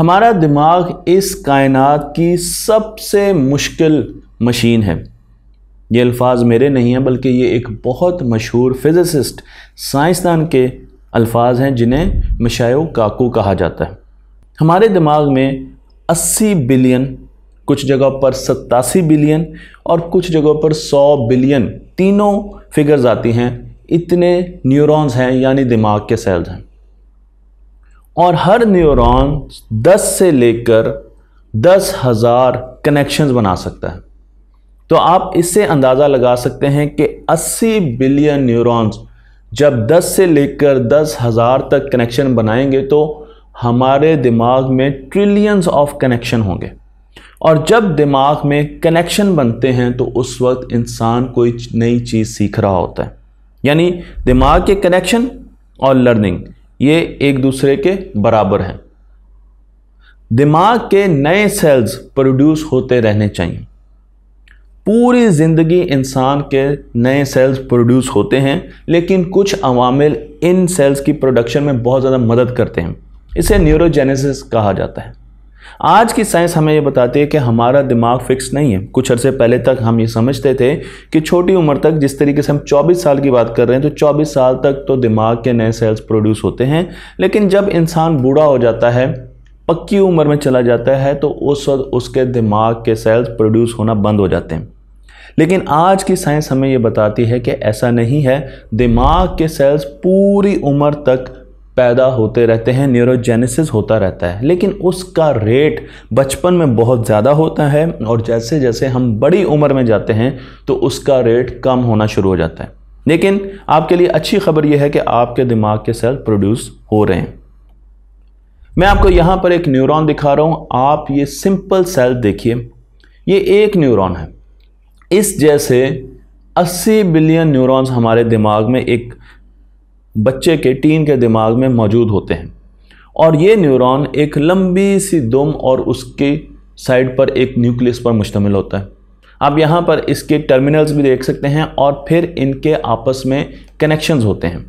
हमारा दिमाग इस कायनात की सबसे मुश्किल मशीन है ये अल्फाज मेरे नहीं हैं बल्कि ये एक बहुत मशहूर फिजिसिस्ट साइंसदान के अल्फाज हैं जिन्हें मशायो काकू कहा जाता है हमारे दिमाग में 80 बिलियन कुछ जगह पर सत्तासी बिलियन और कुछ जगह पर 100 बिलियन तीनों फिगर्स आती हैं इतने न्यूरॉन्स हैं यानी दिमाग के सेल्स हैं और हर न्यूरॉन 10 से लेकर दस हज़ार कनेक्शंस बना सकता है तो आप इससे अंदाज़ा लगा सकते हैं कि 80 बिलियन न्यूरॉन्स जब 10 से लेकर दस हज़ार तक कनेक्शन बनाएंगे तो हमारे दिमाग में ट्रिलियंस ऑफ कनेक्शन होंगे और जब दिमाग में कनेक्शन बनते हैं तो उस वक्त इंसान कोई नई चीज़ सीख रहा होता है यानी दिमाग के कनेक्शन और लर्निंग ये एक दूसरे के बराबर हैं दिमाग के नए सेल्स प्रोड्यूस होते रहने चाहिए पूरी ज़िंदगी इंसान के नए सेल्स प्रोड्यूस होते हैं लेकिन कुछ अवामिल इन सेल्स की प्रोडक्शन में बहुत ज़्यादा मदद करते हैं इसे न्यूरोजेनेसिस कहा जाता है आज की साइंस हमें ये बताती है कि हमारा दिमाग फिक्स नहीं है कुछ अरसे पहले तक हम ये समझते थे कि छोटी उम्र तक जिस तरीके से हम 24 साल की बात कर रहे हैं तो 24 साल तक तो दिमाग के नए सेल्स प्रोड्यूस होते हैं लेकिन जब इंसान बूढ़ा हो जाता है पक्की उम्र में चला जाता है तो उस वक्त उसके दिमाग के सेल्स प्रोड्यूस होना बंद हो जाते हैं लेकिन आज की साइंस हमें ये बताती है कि ऐसा नहीं है दिमाग के सेल्स पूरी उम्र तक पैदा होते रहते हैं न्यूरोजेनेसिस होता रहता है लेकिन उसका रेट बचपन में बहुत ज़्यादा होता है और जैसे जैसे हम बड़ी उम्र में जाते हैं तो उसका रेट कम होना शुरू हो जाता है लेकिन आपके लिए अच्छी खबर यह है कि आपके दिमाग के सेल प्रोड्यूस हो रहे हैं मैं आपको यहाँ पर एक न्यूरॉन दिखा रहा हूँ आप ये सिंपल सेल देखिए ये एक न्यूरॉन है इस जैसे 80 बिलियन न्यूरॉन्स हमारे दिमाग में एक बच्चे के टीन के दिमाग में मौजूद होते हैं और ये न्यूरॉन एक लंबी सी दुम और उसके साइड पर एक न्यूक्लियस पर मुश्तमिल होता है आप यहाँ पर इसके टर्मिनल्स भी देख सकते हैं और फिर इनके आपस में कनेक्शंस होते हैं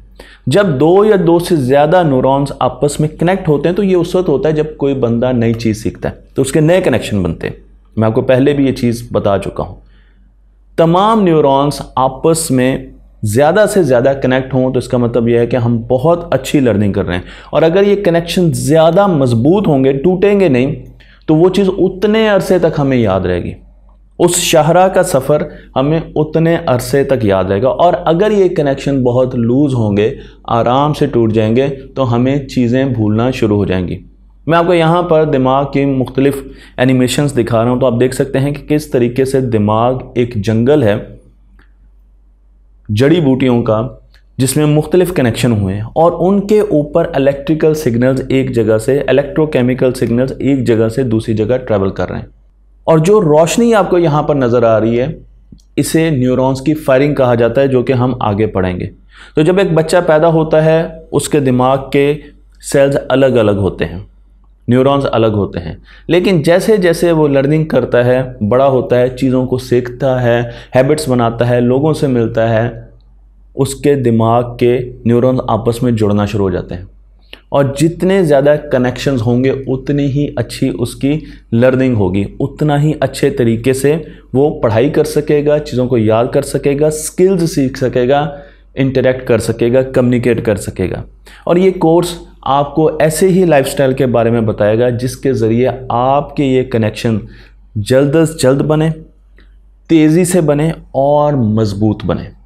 जब दो या दो से ज़्यादा न्यूरॉन्स आपस में कनेक्ट होते हैं तो ये उस वक्त होता है जब कोई बंदा नई चीज़ सीखता है तो उसके नए कनेक्शन बनते हैं मैं आपको पहले भी ये चीज़ बता चुका हूँ तमाम न्यूरॉन्स आपस में ज़्यादा से ज़्यादा कनेक्ट हों तो इसका मतलब यह है कि हम बहुत अच्छी लर्निंग कर रहे हैं और अगर ये कनेक्शन ज़्यादा मजबूत होंगे टूटेंगे नहीं तो वो चीज़ उतने अरसे तक हमें याद रहेगी उस शाहरा का सफ़र हमें उतने अरसे तक याद रहेगा और अगर ये कनेक्शन बहुत लूज़ होंगे आराम से टूट जाएंगे तो हमें चीज़ें भूलना शुरू हो जाएंगी मैं आपको यहाँ पर दिमाग की मुख्तलिफ़ एनिमेशंस दिखा रहा हूँ तो आप देख सकते हैं कि किस तरीके से दिमाग एक जंगल है जड़ी बूटियों का जिसमें मुख्तलिफ़ कनेक्शन हुए हैं और उनके ऊपर इलेक्ट्रिकल सिग्नल्स एक जगह से इलेक्ट्रोकेमिकल सिग्नल्स एक जगह से दूसरी जगह ट्रैवल कर रहे हैं और जो रोशनी आपको यहाँ पर नज़र आ रही है इसे न्यूरॉन्स की फायरिंग कहा जाता है जो कि हम आगे पढ़ेंगे तो जब एक बच्चा पैदा होता है उसके दिमाग के सेल्स अलग अलग होते हैं न्यूरॉन्स अलग होते हैं लेकिन जैसे जैसे वो लर्निंग करता है बड़ा होता है चीज़ों को सीखता है हैबिट्स बनाता है लोगों से मिलता है उसके दिमाग के न्यूरॉन्स आपस में जुड़ना शुरू हो जाते हैं और जितने ज़्यादा कनेक्शंस होंगे उतनी ही अच्छी उसकी लर्निंग होगी उतना ही अच्छे तरीके से वो पढ़ाई कर सकेगा चीज़ों को याद कर सकेगा स्किल्स सीख सकेगा इंटरेक्ट कर सकेगा कम्युनिकेट कर सकेगा और ये कोर्स आपको ऐसे ही लाइफस्टाइल के बारे में बताएगा जिसके ज़रिए आपके ये कनेक्शन जल्द अज जल्द बने तेज़ी से बने और मज़बूत बने